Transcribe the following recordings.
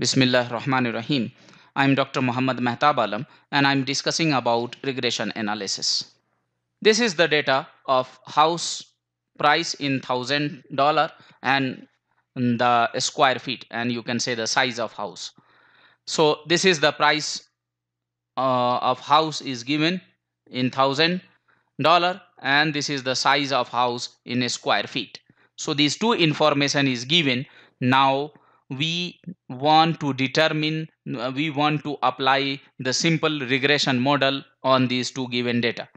Bismillah Rahman Rahim. I'm Dr. Muhammad Mehtab Alam and I'm discussing about regression analysis. This is the data of house price in thousand dollar and the square feet and you can say the size of house. So this is the price uh, of house is given in thousand dollar and this is the size of house in square feet. So these two information is given. Now we want to determine we want to apply the simple regression model on these two given data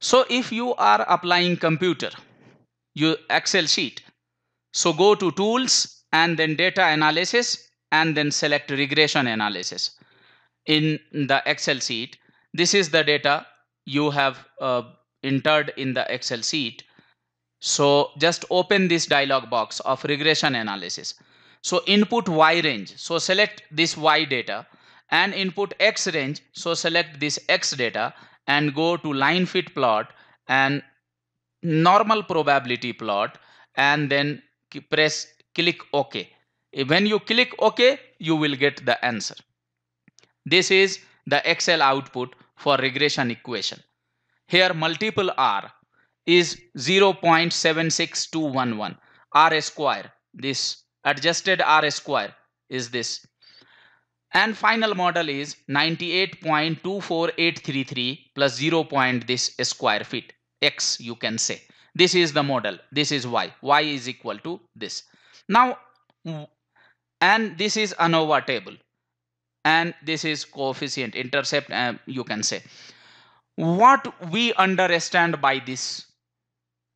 so if you are applying computer you excel sheet so go to tools and then data analysis and then select regression analysis in the excel sheet this is the data you have uh, entered in the excel sheet so just open this dialog box of regression analysis so input Y range. So select this Y data and input X range. So select this X data and go to line fit plot and normal probability plot and then press click OK. Eh, when you click OK, you will get the answer. This is the Excel output for regression equation. Here multiple R is 0.76211 R square. This adjusted R square is this. And final model is 98.24833 plus 0. Point this square feet x you can say. This is the model. This is y. y is equal to this. Now and this is ANOVA table and this is coefficient intercept uh, you can say. What we understand by this?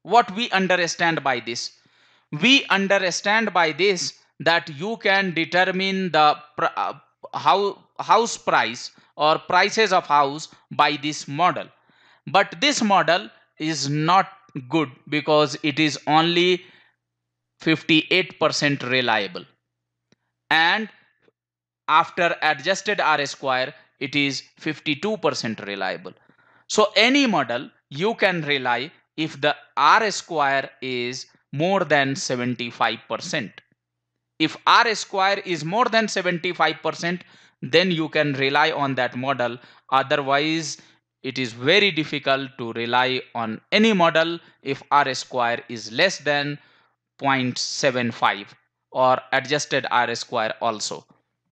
What we understand by this? we understand by this that you can determine the uh, how house price or prices of house by this model but this model is not good because it is only 58% reliable and after adjusted r square it is 52% reliable so any model you can rely if the R square is more than 75%. If R square is more than 75%, then you can rely on that model. Otherwise, it is very difficult to rely on any model if R square is less than 0.75 or adjusted R square also.